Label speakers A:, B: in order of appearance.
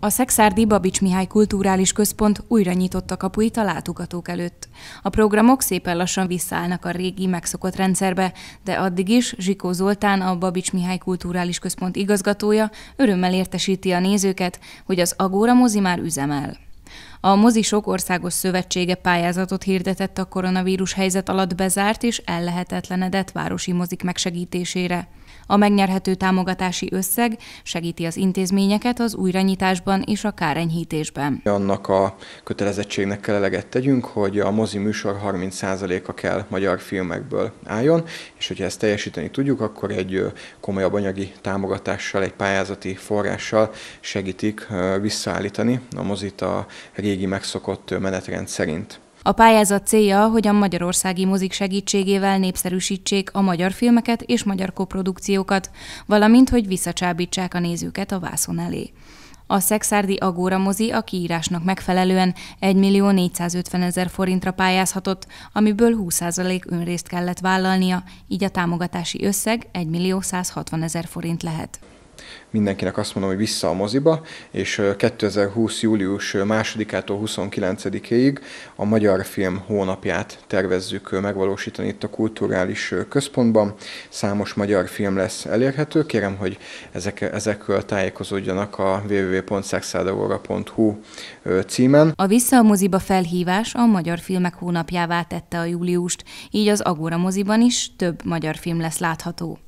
A: A Szexárdi Babics Mihály Kulturális Központ újra nyitotta kapuit a látogatók előtt. A programok szépen lassan visszaállnak a régi megszokott rendszerbe, de addig is Zsikó Zoltán, a Babics Mihály Kulturális Központ igazgatója örömmel értesíti a nézőket, hogy az Agóra mozi már üzemel. A sok Országos Szövetsége pályázatot hirdetett a koronavírus helyzet alatt bezárt és ellehetetlenedett városi mozik megsegítésére. A megnyerhető támogatási összeg segíti az intézményeket az újranyitásban és a kárenyhítésben.
B: Annak a kötelezettségnek kell eleget tegyünk, hogy a mozi műsor 30%-a kell magyar filmekből álljon, és hogyha ezt teljesíteni tudjuk, akkor egy komolyabb anyagi támogatással, egy pályázati forrással segítik visszaállítani a mozit a régi megszokott menetrend szerint.
A: A pályázat célja, hogy a magyarországi mozik segítségével népszerűsítsék a magyar filmeket és magyar koprodukciókat, valamint hogy visszacsábítsák a nézőket a vászon elé. A Szexárdi Agóra mozi a kiírásnak megfelelően 1 millió 450 ezer forintra pályázhatott, amiből 20% önrészt kellett vállalnia, így a támogatási összeg 1 millió 160 ezer forint lehet
B: mindenkinek azt mondom, hogy vissza a moziba, és 2020. július 2-től 29-ig a Magyar Film hónapját tervezzük megvalósítani itt a Kulturális Központban. Számos magyar film lesz elérhető. Kérem, hogy ezek, ezekről tájékozódjanak a www.szexádaóra.hu címen.
A: A Vissza a moziba felhívás a Magyar Filmek hónapjává tette a júliust, így az agora moziban is több magyar film lesz látható.